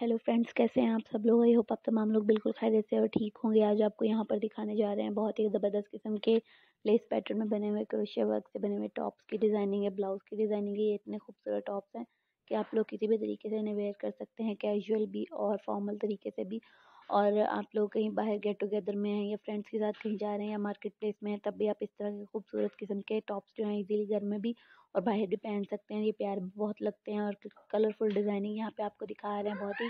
hello friends कैसे हैं आप सब लोग आई होप आप तमाम लोग बिल्कुल खैर से और ठीक होंगे आज आपको यहाँ पर दिखाने जा रहे हैं बहुत ही ज़बरदस्त किस्म के लेस पैटर्न में बने हुए क्रोशिया वर्क से बने हुए टॉप्स की डिज़ाइनिंग है ब्लाउज़ की डिज़ाइनिंग है ये इतने खूबसूरत टॉप्स हैं कि आप लोग किसी भी तरीके से इन्हें वेयर कर सकते हैं कैजुअल भी और फॉर्मल तरीके से भी और आप लोग कहीं बाहर गेट टुगेदर में हैं या फ्रेंड्स के साथ कहीं जा रहे हैं या मार्केट प्लेस में हैं तब भी आप इस तरह के खूबसूरत किस्म के टॉप्स जो हैं इजीली घर में भी और बाहर भी पहन सकते हैं ये प्यार बहुत लगते हैं और कलरफुल डिज़ाइनिंग यहाँ पे आपको दिखा रहे हैं बहुत ही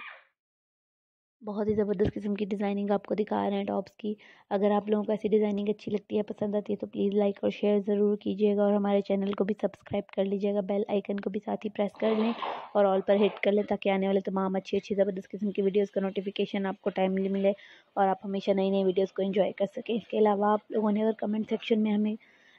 बहुत ही ज़बरदस्त किस्म की डिज़ाइनिंग आपको दिखा रहे हैं टॉप्स की अगर आप लोगों को ऐसी डिज़ाइनिंग अच्छी लगती है पसंद आती है तो प्लीज़ लाइक और शेयर ज़रूर कीजिएगा और हमारे चैनल को भी सब्सक्राइब कर लीजिएगा बेल आइकन को भी साथ ही प्रेस कर लें और ऑल पर हिट कर लें ताकि आने वाले तमाम अच्छी अच्छी ज़बरदस्त किस्म की वीडियोज़ का नोटिफिकेशन आपको टाइमली मिले और आप हमेशा नई नई वीडियोज़ को इन्जॉय कर सकें इसके अलावा आप लोगों ने अगर कमेंट सेक्शन में हमें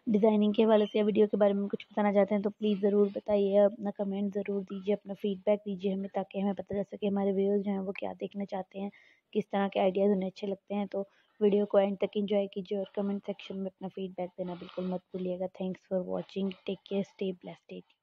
डिज़ाइनिंग के हवाले से या वीडियो के बारे में कुछ बताना चाहते हैं तो प्लीज़ ज़रूर बताइए अपना कमेंट ज़रूर दीजिए अपना फीडबैक दीजिए हमें ताकि हमें पता चल सके हमारे व्यूअर्स जो हैं वो क्या देखना चाहते हैं किस तरह के आइडियाज़ उन्हें अच्छे लगते हैं तो वीडियो को एंड तक इंजॉय कीजिए और कमेंट सेक्शन में अपना फीडबैक देना बिल्कुल मत भूलिएगा thanks for watching take care stay blessed